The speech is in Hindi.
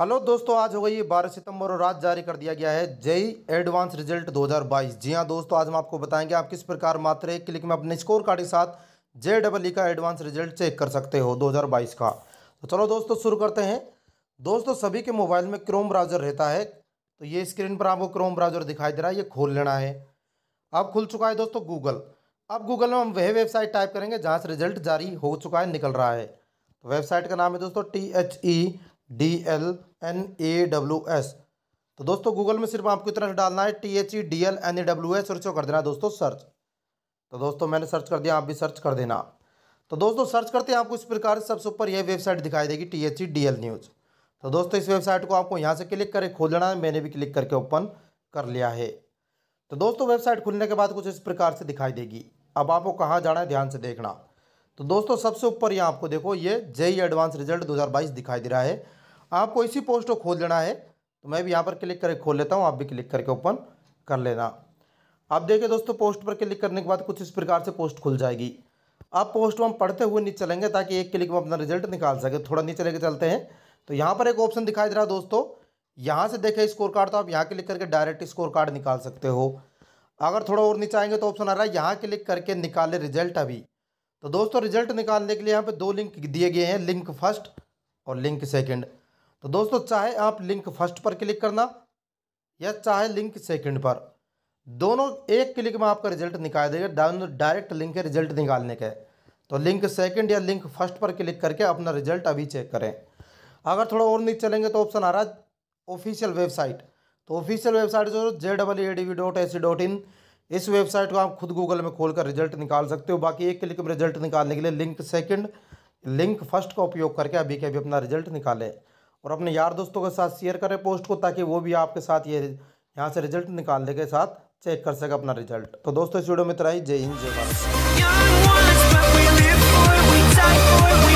हेलो दोस्तों आज हो गई है बारह सितंबर और आज जारी कर दिया गया है जय एडवांस रिजल्ट 2022 जी हाँ दोस्तों आज हम आपको बताएंगे आप किस प्रकार मात्र एक क्लिक में अपने स्कोर कार्ड के साथ जे डबल ई का एडवांस रिजल्ट चेक कर सकते हो 2022 का तो चलो दोस्तों शुरू करते हैं दोस्तों सभी के मोबाइल में क्रोम ब्राउजर रहता है तो ये स्क्रीन पर आपको क्रोम ब्राउजर दिखाई दे रहा है ये खोल लेना है अब खुल चुका है दोस्तों गूगल अब गूगल में हम वह वेबसाइट टाइप करेंगे जहाँ से रिजल्ट जारी हो चुका है निकल रहा है तो वेबसाइट का नाम है दोस्तों T H E D L N A W S तो दोस्तों गूगल में सिर्फ आपको इतना डालना है T H E D L N A W S और कर देना दोस्तों सर्च तो दोस्तों मैंने सर्च कर दिया आप भी सर्च कर देना तो दोस्तों सर्च करते हैं आपको इस प्रकार सबसे ऊपर यह वेबसाइट दिखाई देगी T H E D L news तो दोस्तों इस वेबसाइट को आपको यहाँ से क्लिक करके खोल लेना है मैंने भी क्लिक करके ओपन कर लिया है तो दोस्तों वेबसाइट खुलने के बाद कुछ इस प्रकार से दिखाई देगी अब आपको कहाँ जाना है ध्यान से देखना तो दोस्तों सबसे ऊपर यहाँ आपको देखो ये जेई एडवांस रिजल्ट 2022 दिखाई दे रहा है आपको इसी पोस्ट को खोल लेना है तो मैं भी यहाँ पर क्लिक करके खोल लेता हूँ आप भी क्लिक करके ओपन कर लेना आप देखिए दोस्तों पोस्ट पर क्लिक करने के बाद कुछ इस प्रकार से पोस्ट खुल जाएगी आप पोस्ट हम पढ़ते हुए नीचे चलेंगे ताकि एक क्लिक में अपना रिजल्ट निकाल सके थोड़ा नीचे लेके चलते हैं तो यहाँ पर एक ऑप्शन दिखाई दे रहा है दोस्तों यहाँ से देखें स्कोर कार्ड तो आप यहाँ क्लिक करके डायरेक्ट स्कोर कार्ड निकाल सकते हो अगर थोड़ा और नीचे आएंगे तो ऑप्शन आ रहा है यहाँ क्लिक करके निकाले रिजल्ट अभी तो दोस्तों रिजल्ट निकालने के लिए यहाँ पे दो लिंक दिए गए हैं लिंक फर्स्ट और लिंक सेकंड तो दोस्तों चाहे आप लिंक फर्स्ट पर क्लिक करना या चाहे लिंक सेकंड पर दोनों एक क्लिक में आपका रिजल्ट निकाल देगा डाउन डायरेक्ट लिंक है रिजल्ट निकालने के तो लिंक सेकंड या लिंक फर्स्ट पर क्लिक करके अपना रिजल्ट अभी चेक करें अगर थोड़ा और नीचे चलेंगे तो ऑप्शन आ रहा है ऑफिशियल वेबसाइट तो ऑफिशियल वेबसाइट जो J double A D V dot A C dot in इस वेबसाइट को आप खुद गूगल में खोलकर रिजल्ट निकाल सकते हो बाकी एक क्लिक में रिजल्ट निकालने के लिए लिंक सेकंड लिंक फर्स्ट का उपयोग करके अभी के अभी अपना रिजल्ट निकालें और अपने यार दोस्तों के साथ शेयर करें पोस्ट को ताकि वो भी आपके साथ ये यहाँ से रिजल्ट निकालने के साथ चेक कर सके अपना रिजल्ट तो दोस्तों इस वीडियो में तरह ही जय हिंद जय भारत